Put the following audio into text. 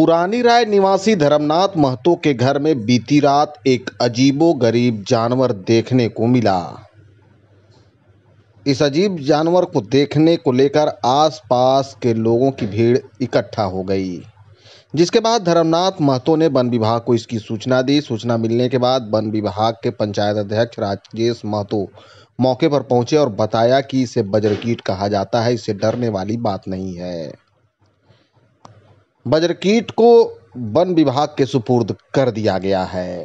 पुरानी राय निवासी धर्मनाथ महतो के घर में बीती रात एक अजीबो गरीब जानवर देखने को मिला इस अजीब जानवर को देखने को लेकर आसपास के लोगों की भीड़ इकट्ठा हो गई जिसके बाद धर्मनाथ महतो ने वन विभाग को इसकी सूचना दी सूचना मिलने के बाद वन विभाग के पंचायत अध्यक्ष राजेश महतो मौके पर पहुंचे और बताया कि इसे बजरकीट कहा जाता है इसे डरने वाली बात नहीं है बजरकीट को वन विभाग के सुपुर्द कर दिया गया है